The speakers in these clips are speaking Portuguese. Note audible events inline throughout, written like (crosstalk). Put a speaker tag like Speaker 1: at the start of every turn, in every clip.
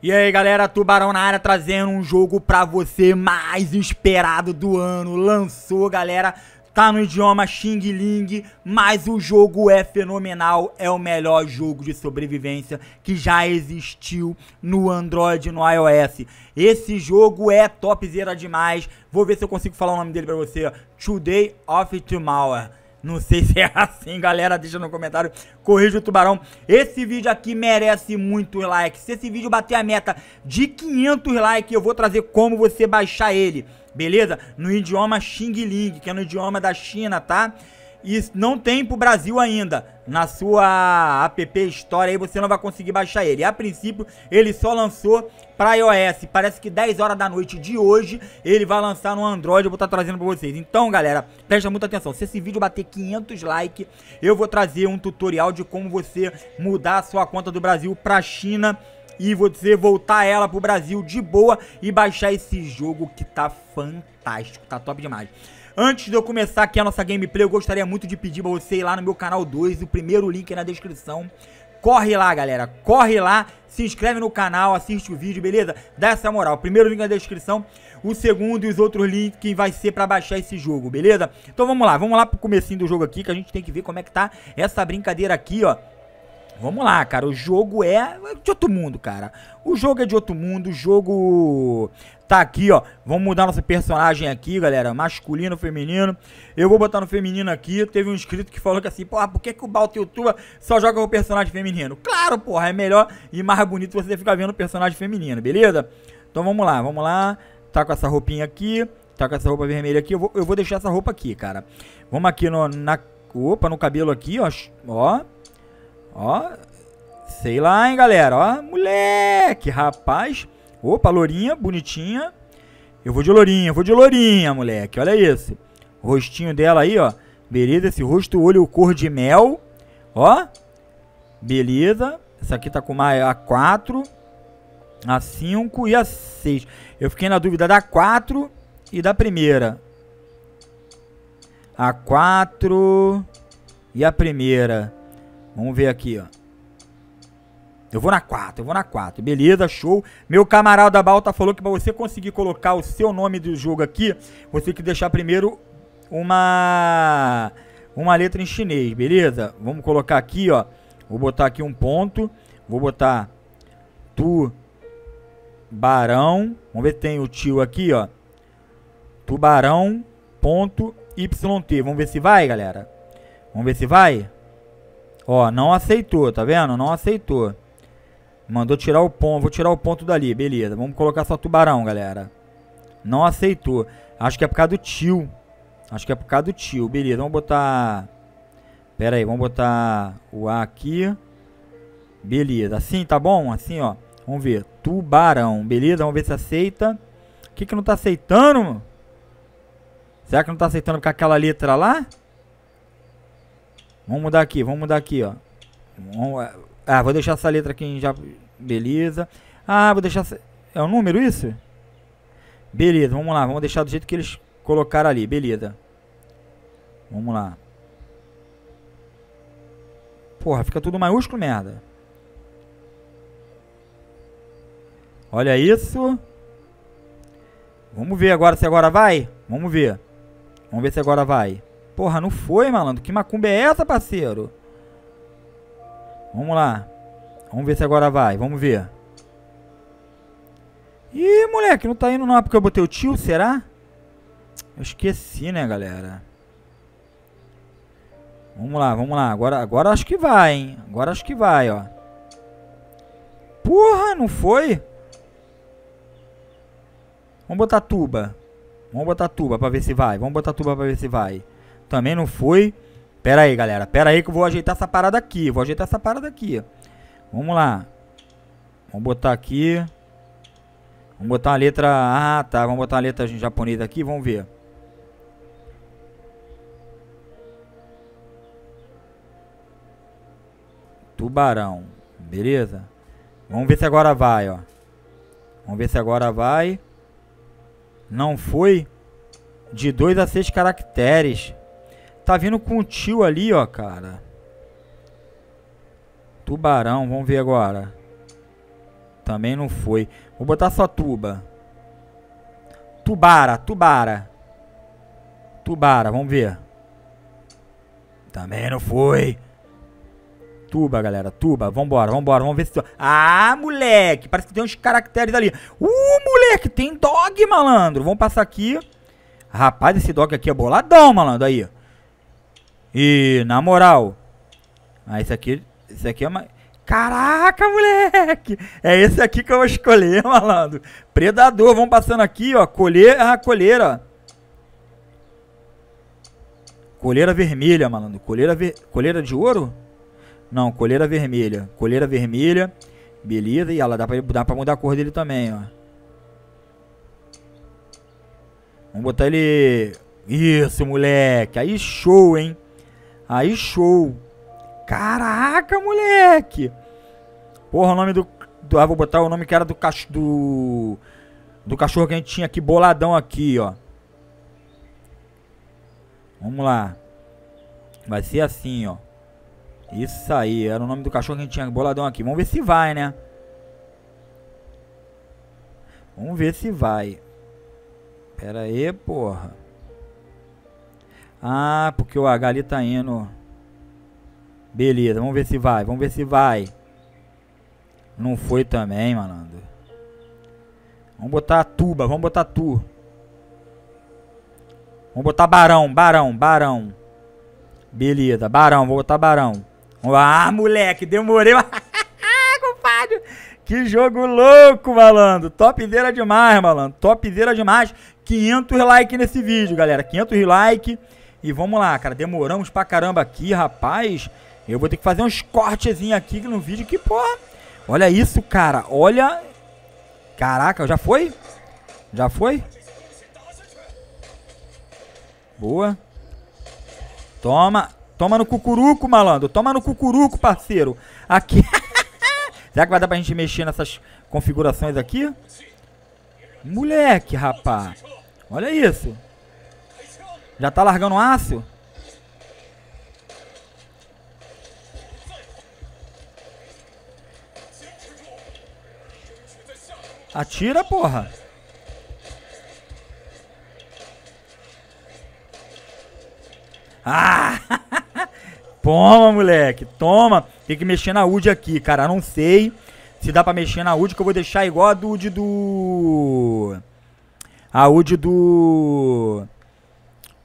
Speaker 1: E aí galera, Tubarão na área trazendo um jogo pra você mais esperado do ano. Lançou galera, tá no idioma Xing Ling, mas o jogo é fenomenal. É o melhor jogo de sobrevivência que já existiu no Android e no iOS. Esse jogo é topzera demais. Vou ver se eu consigo falar o nome dele pra você. Today of Tomorrow. Não sei (laughs) se é assim, galera. Deixa no comentário. Corrija o tubarão. Esse vídeo aqui merece muitos likes. Se esse vídeo bater a meta de 500 likes, eu vou trazer como você baixar ele. Beleza? No idioma Xing Ling, que é no idioma da China, tá? Tá? e não tem pro Brasil ainda. Na sua app Store aí você não vai conseguir baixar ele. A princípio, ele só lançou para iOS. Parece que 10 horas da noite de hoje ele vai lançar no Android. Eu vou estar tá trazendo para vocês. Então, galera, presta muita atenção. Se esse vídeo bater 500 likes, eu vou trazer um tutorial de como você mudar a sua conta do Brasil para China e você voltar ela pro Brasil de boa e baixar esse jogo que tá fantástico, tá top demais. Antes de eu começar aqui a nossa gameplay, eu gostaria muito de pedir pra você ir lá no meu canal 2, o primeiro link é na descrição. Corre lá, galera, corre lá, se inscreve no canal, assiste o vídeo, beleza? Dá essa moral, o primeiro link na descrição, o segundo e os outros links que vai ser pra baixar esse jogo, beleza? Então vamos lá, vamos lá pro comecinho do jogo aqui, que a gente tem que ver como é que tá essa brincadeira aqui, ó. Vamos lá, cara. O jogo é de outro mundo, cara. O jogo é de outro mundo. O jogo tá aqui, ó. Vamos mudar nosso personagem aqui, galera. Masculino, feminino. Eu vou botar no feminino aqui. Teve um inscrito que falou que assim, porra, por que, que o Balto Youtuber só joga o personagem feminino? Claro, porra, é melhor e mais bonito você ficar vendo o personagem feminino, beleza? Então vamos lá, vamos lá. Tá com essa roupinha aqui. Tá com essa roupa vermelha aqui. Eu vou, eu vou deixar essa roupa aqui, cara. Vamos aqui no, na... Opa, no cabelo aqui, ó. Ó. Ó, sei lá, hein, galera. Ó, moleque, rapaz. Opa, lourinha, bonitinha. Eu vou de lourinha, vou de lourinha, moleque. Olha isso. O rostinho dela aí, ó. Beleza, esse rosto, olho cor de mel. Ó. Beleza. Essa aqui tá com uma A4, a 5 e a 6. Eu fiquei na dúvida da 4 e da primeira. A 4 e a primeira. Vamos ver aqui, ó. Eu vou na 4, eu vou na 4. Beleza, show. Meu camarada Balta falou que pra você conseguir colocar o seu nome do jogo aqui, você tem que deixar primeiro uma uma letra em chinês, beleza? Vamos colocar aqui, ó. Vou botar aqui um ponto. Vou botar tubarão. Vamos ver se tem o tio aqui, ó. Tubarão ponto yt. Vamos ver se vai, galera. Vamos ver se vai. Ó, não aceitou, tá vendo? Não aceitou. Mandou tirar o ponto, vou tirar o ponto dali, beleza. Vamos colocar só tubarão, galera. Não aceitou. Acho que é por causa do tio. Acho que é por causa do tio, beleza. Vamos botar... Pera aí, vamos botar o A aqui. Beleza, assim tá bom? Assim, ó. Vamos ver. Tubarão, beleza? Vamos ver se aceita. O que que não tá aceitando? Será que não tá aceitando com aquela letra lá? Vamos mudar aqui, vamos mudar aqui, ó. Vamos, ah, vou deixar essa letra aqui em já. Beleza. Ah, vou deixar. É um número isso? Beleza, vamos lá. Vamos deixar do jeito que eles colocaram ali. Beleza. Vamos lá. Porra, fica tudo maiúsculo, merda. Olha isso. Vamos ver agora se agora vai. Vamos ver. Vamos ver se agora vai. Porra, não foi, malandro. Que macumba é essa, parceiro? Vamos lá. Vamos ver se agora vai. Vamos ver. Ih, moleque, não tá indo não. porque eu botei o tio, será? Eu esqueci, né, galera? Vamos lá, vamos lá. Agora, agora acho que vai, hein? Agora acho que vai, ó. Porra, não foi? Vamos botar tuba. Vamos botar tuba pra ver se vai. Vamos botar tuba pra ver se vai. Também não foi. Pera aí, galera. Pera aí que eu vou ajeitar essa parada aqui. Vou ajeitar essa parada aqui. Vamos lá. Vamos botar aqui. Vamos botar a letra... Ah, tá. Vamos botar a letra japonesa aqui. Vamos ver. Tubarão. Beleza? Vamos ver se agora vai, ó. Vamos ver se agora vai. Não foi de 2 a 6 caracteres tá vindo com o tio ali, ó, cara. Tubarão, vamos ver agora. Também não foi. Vou botar só tuba. Tubara, tubara. Tubara, vamos ver. Também não foi. Tuba, galera, tuba. Vambora, vambora, vamos ver se... Ah, moleque, parece que tem uns caracteres ali. Uh, moleque, tem dog, malandro. Vamos passar aqui. Rapaz, esse dog aqui é boladão, malandro, aí. E, na moral. Ah, esse aqui. Esse aqui é uma. Caraca, moleque! É esse aqui que eu vou escolher, (laughs) malandro. Predador, vamos passando aqui, ó. Colher, ah, coleira. Colheira vermelha, malandro. Colheira, ver... coleira de ouro? Não, colheira vermelha. Colheira vermelha. Beleza. E ela dá pra, dá pra mudar a cor dele também, ó. Vamos botar ele... Isso, moleque. Aí show, hein? Aí show. Caraca, moleque! Porra, o nome do. do ah, vou botar o nome que era do cachorro. Do, do cachorro que a gente tinha aqui, boladão aqui, ó. Vamos lá. Vai ser assim, ó. Isso aí, era o nome do cachorro que a gente tinha boladão aqui. Vamos ver se vai, né? Vamos ver se vai. Pera aí, porra. Ah, porque o H ali tá indo. Beleza, vamos ver se vai, vamos ver se vai. Não foi também, malandro. Vamos botar tuba, vamos botar tu. Vamos botar barão, barão, barão. Beleza, barão, vou botar barão. Ah, moleque, demorei. (laughs) Compadre, que jogo louco, malandro. Topzera demais, malandro. Topzera demais. 500 likes nesse vídeo, galera. 500 likes. E vamos lá, cara, demoramos pra caramba aqui, rapaz. Eu vou ter que fazer uns cortezinhos aqui no vídeo que, porra. Olha isso, cara, olha. Caraca, já foi? Já foi? Boa. Toma. Toma no cucuruco, malandro. Toma no cucuruco, parceiro. Aqui. (laughs) Será que vai dar pra gente mexer nessas configurações aqui? Moleque, rapaz. Olha isso. Já tá largando o Atira, porra. Ah! (laughs) Toma, moleque. Toma. Tem que mexer na UD aqui, cara. não sei se dá pra mexer na UD, que eu vou deixar igual a do UD do... A UD do...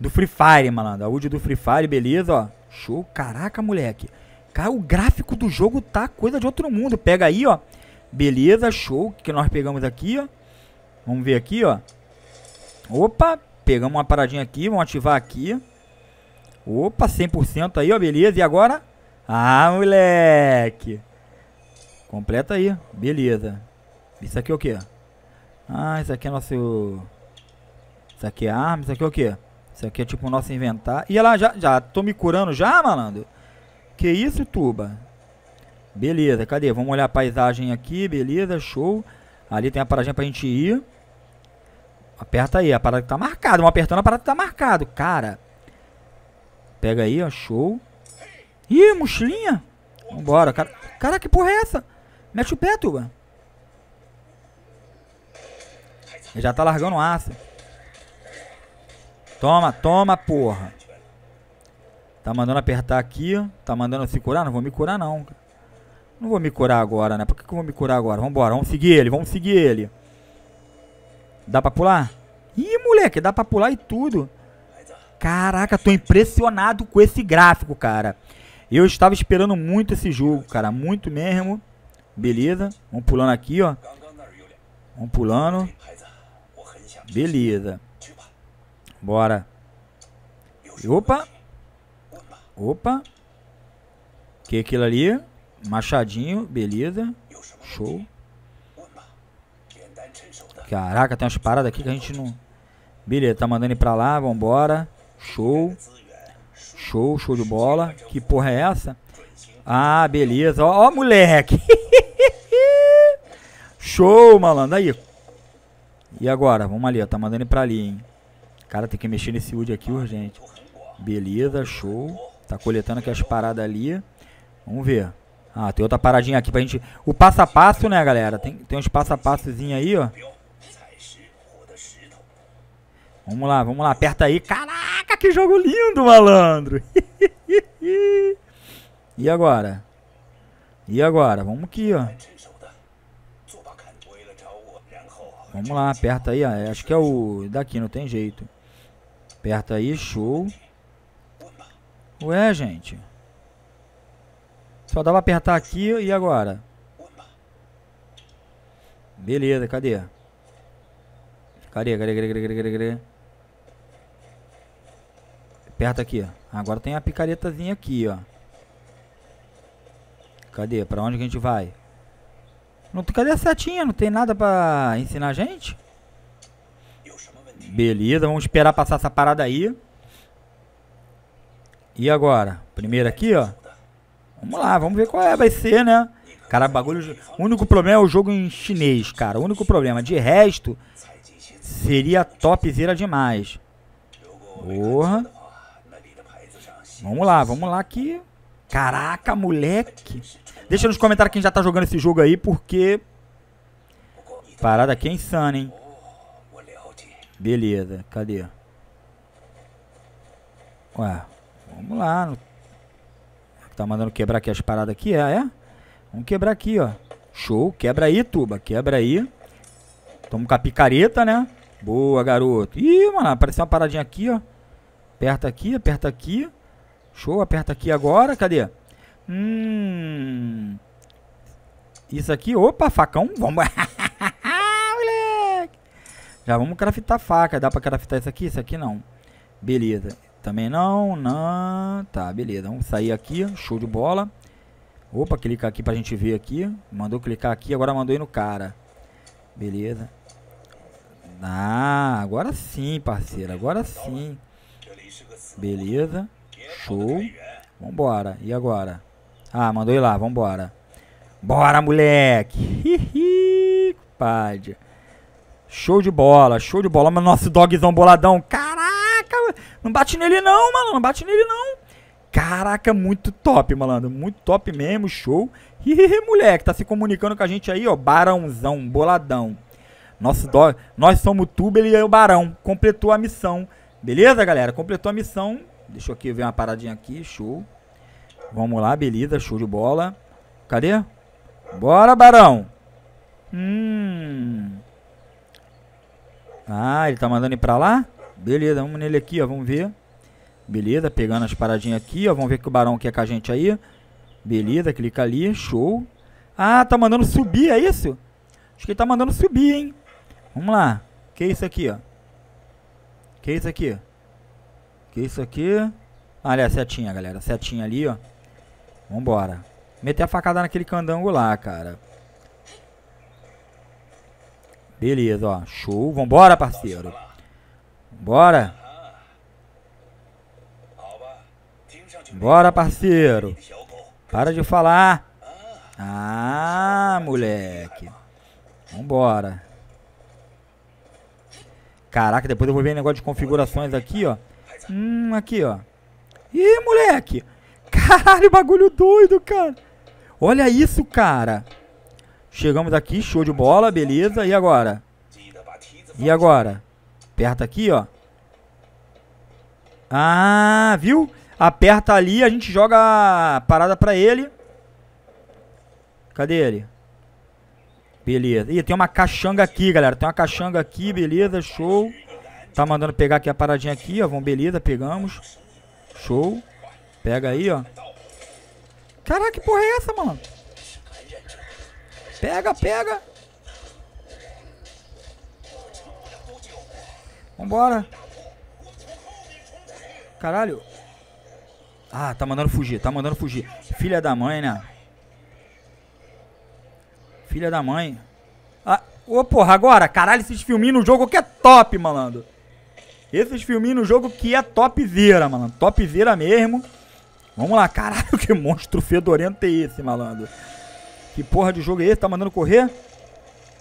Speaker 1: Do Free Fire, malandro. A UD do Free Fire, beleza, ó. Show. Caraca, moleque. Cara, o gráfico do jogo tá coisa de outro mundo. Pega aí, ó. Beleza, show. Que nós pegamos aqui, ó. Vamos ver aqui, ó. Opa, pegamos uma paradinha aqui. Vamos ativar aqui. Opa, 100% aí, ó. Beleza. E agora? Ah, moleque. Completa aí. Beleza. Isso aqui é o quê? Ah, isso aqui é nosso... Isso aqui é arma. Isso aqui é o quê? Isso aqui é tipo o nosso inventário. E ela já, já, tô me curando já, malandro? Que isso, Tuba? Beleza, cadê? Vamos olhar a paisagem aqui, beleza, show. Ali tem a paradinha pra gente ir. Aperta aí, a parada tá marcada. Vamos apertando a parada que tá marcada, cara. Pega aí, ó, show. Ih, mochilinha. Vambora, cara. Cara, que porra é essa? Mete o pé, Tuba. Ele já tá largando o aço. Toma, toma, porra. Tá mandando apertar aqui. Tá mandando se curar? Não vou me curar, não. Não vou me curar agora, né? Por que, que eu vou me curar agora? Vambora, vamos seguir ele, vamos seguir ele. Dá pra pular? Ih, moleque, dá pra pular e tudo. Caraca, tô impressionado com esse gráfico, cara. Eu estava esperando muito esse jogo, cara. Muito mesmo. Beleza. Vamos pulando aqui, ó. Vamos pulando. Beleza. Bora. Opa. Opa. Que aquilo ali? Machadinho, beleza. Show. Caraca, tem umas paradas aqui que a gente não... Beleza, tá mandando ir pra lá, vambora. Show. Show, show de bola. Que porra é essa? Ah, beleza. Ó, ó moleque. (laughs) show, malandro. Aí. E agora? Vamos ali, ó. Tá mandando ir pra ali, hein. Cara, tem que mexer nesse wood aqui urgente. Beleza, show. Tá coletando aqui as paradas ali. Vamos ver. Ah, tem outra paradinha aqui pra gente... O passo a passo, né, galera? Tem, tem uns passo a passozinho aí, ó. Vamos lá, vamos lá. Aperta aí. Caraca, que jogo lindo, malandro. (laughs) e agora? E agora? Vamos aqui, ó. Vamos lá, aperta aí. Ó. É, acho que é o daqui, não tem jeito. Aperta aí, show. Ué, gente. Só dava apertar aqui e agora? Beleza, cadê? Cadê, cadê, cadê, cadê, cadê, cadê? Aperta aqui. Agora tem a picaretazinha aqui, ó. Cadê? Pra onde que a gente vai? Não, cadê a setinha? Não tem nada pra ensinar a gente? Beleza, vamos esperar passar essa parada aí. E agora? Primeiro aqui, ó. Vamos lá, vamos ver qual é, vai ser, né? Cara, bagulho. O único problema é o jogo em chinês, cara. O único problema. De resto, seria topzera demais. Porra. Vamos lá, vamos lá aqui. Caraca, moleque. Deixa nos comentários quem já tá jogando esse jogo aí, porque. Parada aqui é insana, hein? Beleza, cadê? Ué, vamos lá. Tá mandando quebrar aqui as paradas aqui, é, é? Vamos quebrar aqui, ó. Show, quebra aí, tuba, quebra aí. Toma com a picareta, né? Boa, garoto. Ih, mano, apareceu uma paradinha aqui, ó. Aperta aqui, aperta aqui. Show, aperta aqui agora, cadê? Hum... Isso aqui, opa, facão, vamos... (laughs) Já vamos craftar faca. Dá pra craftar isso aqui? Isso aqui não. Beleza. Também não, não. Tá, beleza. Vamos sair aqui. Show de bola. Opa, clica aqui pra gente ver aqui. Mandou clicar aqui, agora mandou ir no cara. Beleza. Ah, agora sim, parceiro. Agora sim. Beleza. Show. Vambora. E agora? Ah, mandou ir lá. Vambora. Bora, moleque. (laughs) Hihi, compadre. Show de bola, show de bola. Mas nosso dogzão boladão. Caraca, não bate nele não, malandro. Não bate nele não. Caraca, muito top, malandro. Muito top mesmo, show. Ih, moleque, tá se comunicando com a gente aí, ó. Barãozão, boladão. Nosso dog... Nós somos o tubo, ele é o barão. Completou a missão. Beleza, galera? Completou a missão. Deixa eu aqui ver uma paradinha aqui, show. Vamos lá, beleza, show de bola. Cadê? Bora, barão. Hum... Ah, ele tá mandando ir pra lá? Beleza, vamos nele aqui, ó, vamos ver. Beleza, pegando as paradinhas aqui, ó, vamos ver que o barão quer com a gente aí. Beleza, clica ali, show. Ah, tá mandando subir, é isso? Acho que ele tá mandando subir, hein? Vamos lá. Que é isso aqui, ó? Que é isso aqui? Que é isso aqui? Ah, olha é a setinha, galera. Setinha ali, ó. Vambora. Meter a facada naquele candango lá, cara. Beleza, ó. Show. Vambora, parceiro. Bora. Bora, parceiro. Para de falar. Ah, moleque. Vambora. Caraca, depois eu vou ver negócio de configurações aqui, ó. Hum, aqui, ó. Ih, moleque. Caralho, bagulho doido, cara. Olha isso, cara. Chegamos aqui, show de bola, beleza. E agora? E agora? Aperta aqui, ó. Ah, viu? Aperta ali, a gente joga a parada pra ele. Cadê ele? Beleza. Ih, tem uma caixanga aqui, galera. Tem uma caixanga aqui, beleza, show. Tá mandando pegar aqui a paradinha aqui, ó. Vamos, beleza, pegamos. Show. Pega aí, ó. Caraca, que porra é essa, mano? Pega, pega. Vambora. Caralho. Ah, tá mandando fugir, tá mandando fugir. Filha da mãe, né? Filha da mãe. Ah, ô oh, porra, agora, caralho, esses filminhos no jogo que é top, malandro. Esses filminhos no jogo que é topzera, malandro. Topzera mesmo. Vamos lá, caralho, (laughs) que monstro fedorento é esse, malandro. Que porra de jogo é esse? Tá mandando correr?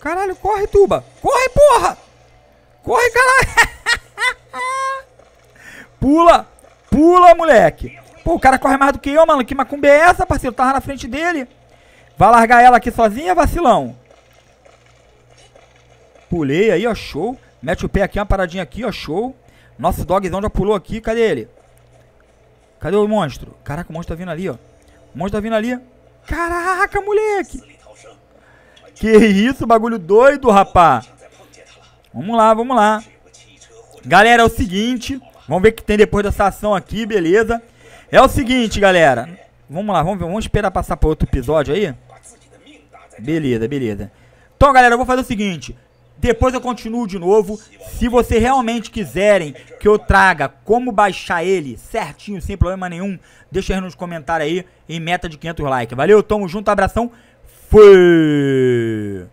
Speaker 1: Caralho, corre, Tuba! Corre, porra! Corre, caralho! (laughs) pula! Pula, moleque! Pô, o cara corre mais do que eu, mano. Que macumba é essa, parceiro? Tava na frente dele. Vai largar ela aqui sozinha, vacilão? Pulei aí, ó, show. Mete o pé aqui, uma paradinha aqui, ó, show. Nosso dogzão já pulou aqui, cadê ele? Cadê o monstro? Caraca, o monstro tá vindo ali, ó. O monstro tá vindo ali. Caraca, moleque! Que isso, bagulho doido, rapá! Vamos lá, vamos lá. Galera, é o seguinte. Vamos ver o que tem depois dessa ação aqui, beleza? É o seguinte, galera. Vamos lá, vamos ver. Vamos esperar passar para outro episódio aí? Beleza, beleza. Então, galera, eu vou fazer o seguinte. Depois eu continuo de novo. Se vocês realmente quiserem que eu traga como baixar ele certinho, sem problema nenhum, deixa aí nos comentários aí em meta de 500 likes. Valeu, tamo junto, abração. Fui!